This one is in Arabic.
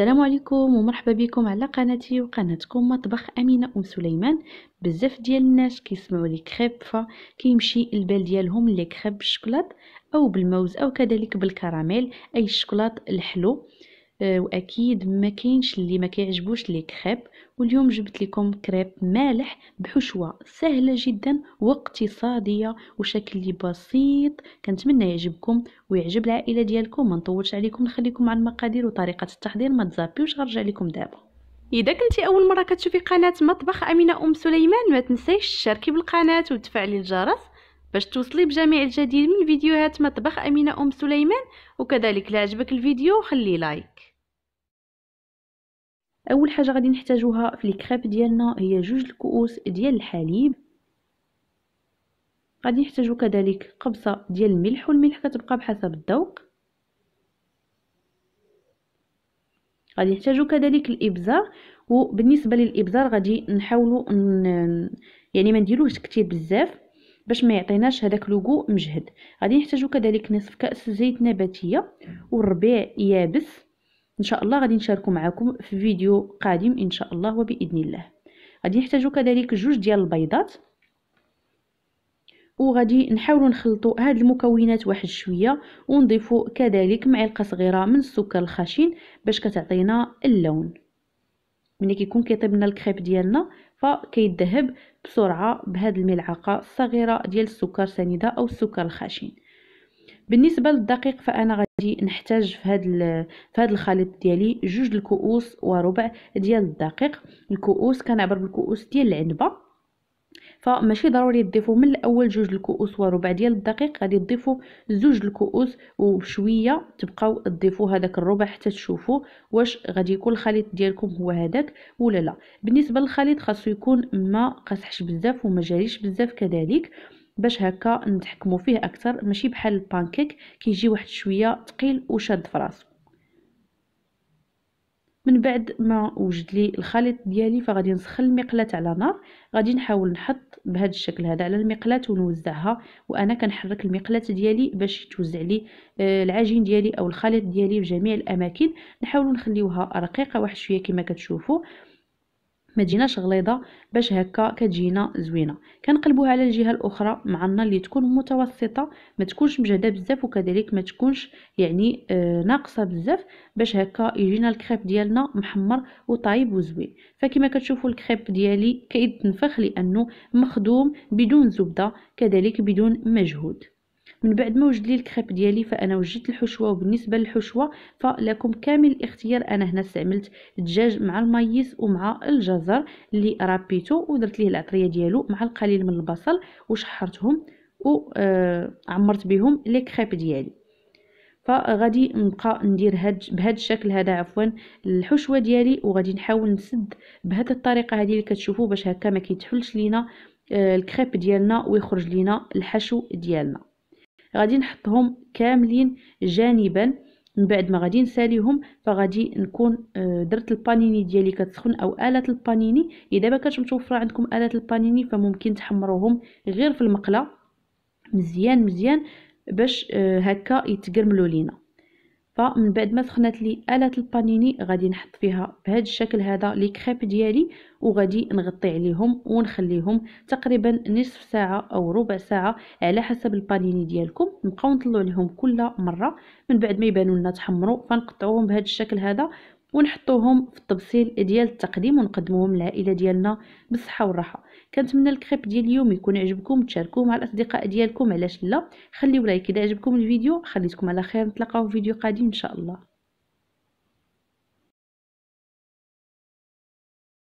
السلام عليكم ومرحبا بكم على قناتي وقناتكم مطبخ امينه ام سليمان بزاف ديال الناس كيسمعوا لي كريب كيمشي البال ديالهم لي كريب بالشكلاط او بالموز او كذلك بالكراميل اي الشكلاط الحلو آه، واكيد ما كاينش اللي ما كيعجبوش لي كريب واليوم جبت لكم كريب مالح بحشوه سهله جدا واقتصاديه وشكل بسيط كنتمنى يعجبكم ويعجب العائله ديالكم ما نطولش عليكم نخليكم مع المقادير وطريقه التحضير ما تزابيوش غنرجع لكم دابا اذا كنتي اول مره كتشوفي قناه مطبخ امينه ام سليمان ما تنسيش تشاركي بالقناه وتفعلي الجرس باش توصلي بجميع الجديد من فيديوهات مطبخ امينه ام سليمان وكذلك لا عجبك الفيديو خلي لايك اول حاجه غادي نحتاجوها في الكريب ديالنا هي جوج الكؤوس ديال الحليب غادي نحتاجو كذلك قبصه ديال الملح والملح كتبقى بحسب الذوق غادي نحتاجو كذلك الابزار وبالنسبه للابزار غادي نحاولوا ن... يعني ما نديروهش كتير بزاف باش ما يعطيناش هذاك لوغو مجهد غادي نحتاجو كذلك نصف كاس زيت نباتيه والربيع يابس ان شاء الله غادي نشاركو معكم في فيديو قادم ان شاء الله وباذن الله غادي نحتاجو كذلك جوج ديال البيضات وغادي نحاولوا نخلطوا هاد المكونات واحد شويه ونضيفوا كذلك معلقه صغيره من السكر الخشن باش كتعطينا اللون ملي كيكون كيطيب لنا الكريب ديالنا فكيذهب بسرعه بهاد الملعقه الصغيره ديال السكر سنيده او السكر الخشن بالنسبه للدقيق فانا غادي نحتاج في هذا في هذا الخليط ديالي جوج الكؤوس وربع ديال الدقيق الكؤوس كنعبر بالكؤوس ديال العنبه فماشي ضروري تضيفوا من الاول جوج الكؤوس وربع ديال الدقيق غادي تضيفوا زوج الكؤوس وبشويه تبقاو تضيفوا هذاك الربع حتى تشوفوا واش غادي يكون الخليط ديالكم هو هذاك ولا لا بالنسبه للخليط خاصو يكون ما قاسحش بزاف وما جاريش بزاف كذلك باش هكا نتحكموا فيه اكثر ماشي بحال البانكيك كيجي واحد شويه ثقيل وشاد فراسو من بعد ما وجد لي الخليط ديالي فغادي نسخن المقلاه على نار غادي نحاول نحط بهذا الشكل هذا على المقلاه ونوزعها وانا كنحرك المقلاه ديالي باش يتوزع لي آه، العجين ديالي او الخليط ديالي في جميع الاماكن نحاول نخليوها رقيقه واحد شويه كما كتشوفوا ما تجيناش غليظه باش هكا كتجينا زوينه كنقلبوها على الجهه الاخرى مع النار اللي تكون متوسطه ما تكونش مجهده بزاف وكذلك ما تكونش يعني آه ناقصه بزاف باش هكا يجينا الكريب ديالنا محمر وطايب وزوين فكما كتشوفوا الكريب ديالي كيتنفخ لانه مخدوم بدون زبده كذلك بدون مجهود من بعد ما وجد لي الكريب ديالي فانا وجدت الحشوه وبالنسبه للحشوه فلكم كامل الاختيار انا هنا استعملت الدجاج مع المايس ومع الجزر اللي رابيتو ودرت ليه العطريه ديالو مع القليل من البصل وشحرتهم وعمرت آه، بهم لي كريب ديالي فغادي نبقى ندير هاد بهاد الشكل هذا عفوا الحشوه ديالي وغادي نحاول نسد بهاد الطريقه هذه اللي كتشوفوا باش هكا ما كيتحلش لينا آه، الكريب ديالنا ويخرج لينا الحشو ديالنا غادي نحطهم كاملين جانبا من بعد ما غادي نساليهم فغادي نكون آه، درت البانيني ديالي كتسخن او اله البانيني الا دابا كانت متوفره عندكم اله البانيني فممكن تحمروهم غير في المقله مزيان مزيان باش آه، هكا يتقرملوا لينا فمن بعد ما سخنت لي الات البانيني غادي نحط فيها بهذا الشكل هذا لي كريب ديالي وغادي نغطي عليهم ونخليهم تقريبا نصف ساعه او ربع ساعه على حسب البانيني ديالكم نبقاو نطلعوا لهم كل مره من بعد ما يبانوا لنا تحمروا فنقطعوهم بهذا الشكل هذا ونحطوهم في التبصيل ديال التقديم ونقدموهم للعائله ديالنا بالصحه والراحه كنتمنى الكريب ديال اليوم يكون عجبكم تشاركوه مع الاصدقاء ديالكم علاش لا خليو لايك اذا عجبكم الفيديو خليتكم على خير نتلاقاو في فيديو قادم ان شاء الله